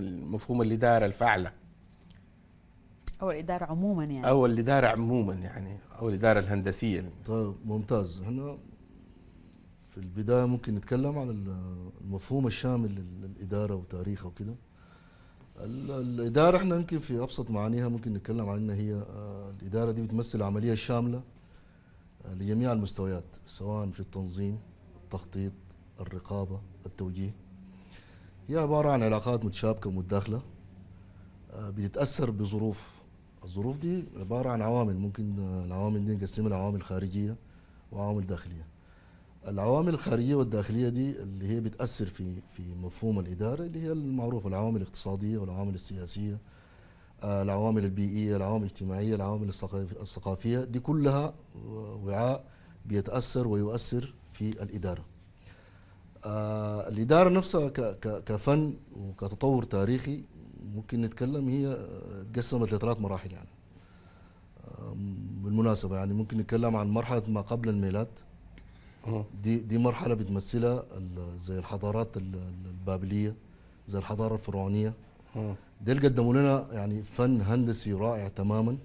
مفهوم الاداره الفاعله او الاداره عموما يعني او الاداره عموما يعني او الاداره الهندسيه طيب ممتاز هنا في البدايه ممكن نتكلم عن المفهوم الشامل للاداره وتاريخها وكده الاداره احنا يمكن في ابسط معانيها ممكن نتكلم عن ان هي آه، الاداره دي بتمثل العمليه الشامله آه، لجميع المستويات سواء في التنظيم التخطيط الرقابه التوجيه هي عبارة عن علاقات متشابكة ومتداخلة آه، بتتأثر بظروف الظروف دي عبارة عن عوامل ممكن آه، العوامل دي نقسمها لعوامل خارجية وعوامل داخلية العوامل الخارجية والداخلية دي اللي هي بتأثر في في مفهوم الإدارة اللي هي المعروفة العوامل الاقتصادية والعوامل السياسية آه، العوامل البيئية العوامل الاجتماعية العوامل الثقافية دي كلها وعاء بيتأثر ويؤثر في الإدارة آه، الإدارة نفسها كفن وكتطور تاريخي ممكن نتكلم هي آه، تقسمت لثلاث مراحل يعني آه، بالمناسبة يعني ممكن نتكلم عن مرحلة ما قبل الميلاد دي دي مرحلة بتمثلها زي الحضارات البابلية زي الحضارة الفرعونية ديل قدموا لنا يعني فن هندسي رائع تماما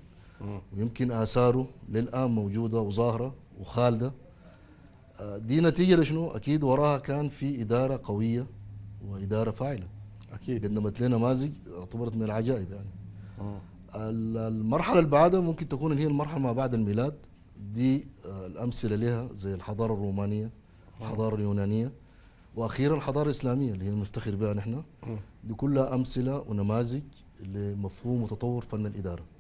ويمكن آثاره للآن موجودة وظاهرة وخالدة دي نتيجه لشنو؟ اكيد وراها كان في اداره قويه واداره فاعله اكيد قدمت لنا نماذج اعتبرت من العجائب يعني أوه. المرحله اللي بعدها ممكن تكون اللي هي المرحله ما بعد الميلاد دي آه، الامثله لها زي الحضاره الرومانيه آه. الحضاره اليونانيه واخيرا الحضاره الاسلاميه اللي هي بنفتخر بها نحن آه. دي كلها امثله ونماذج لمفهوم وتطور فن الاداره